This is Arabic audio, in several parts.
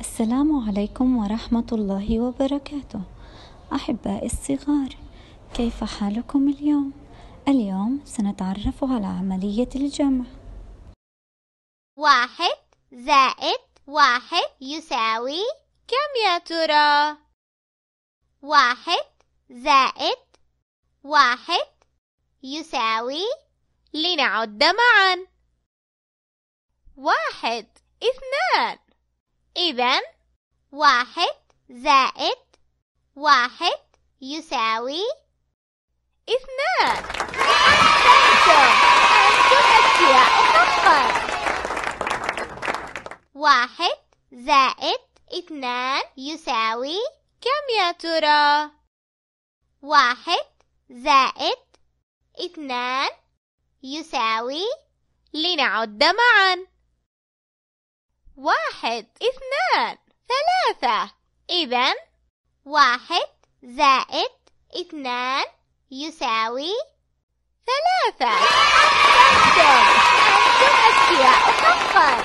السلام عليكم ورحمة الله وبركاته أحبائي الصغار كيف حالكم اليوم؟ اليوم سنتعرف على عملية الجمع واحد زائد واحد يساوي كم يا ترى؟ واحد زائد واحد يساوي لنعد معا واحد اثنان إذا واحد زائد واحد يساوي اثنان أنتم أذكياء حقا واحد زائد اثنان يساوي كم يا ترى؟ واحد زائد اثنان يساوي لنعد معاً واحد اثنان ثلاثة إذا واحد زائد اثنان يساوي ثلاثة أنتم حقا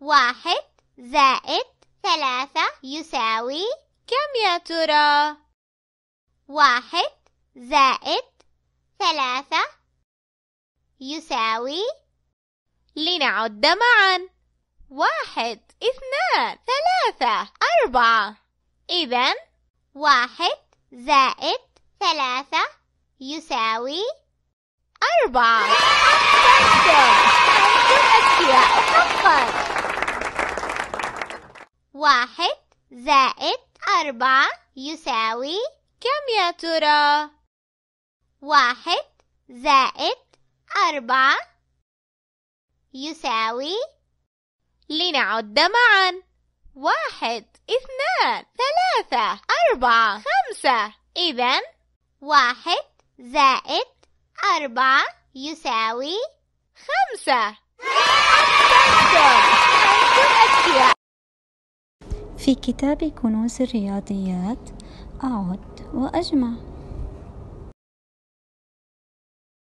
واحد زائد ثلاثة يساوي كم يا ترى؟ واحد زائد ثلاثة يساوي لنعد معا واحد اثنان ثلاثة أربعة إذا واحد زائد ثلاثة يساوي أربعة أحسنتم حقا واحد زائد أربعة يساوي كم يا ترى؟ واحد زائد أربعة يساوي لنعد معا واحد اثنان ثلاثة أربعة خمسة إذا واحد زائد أربعة يساوي خمسة في كتاب كنوز الرياضيات أعد وأجمع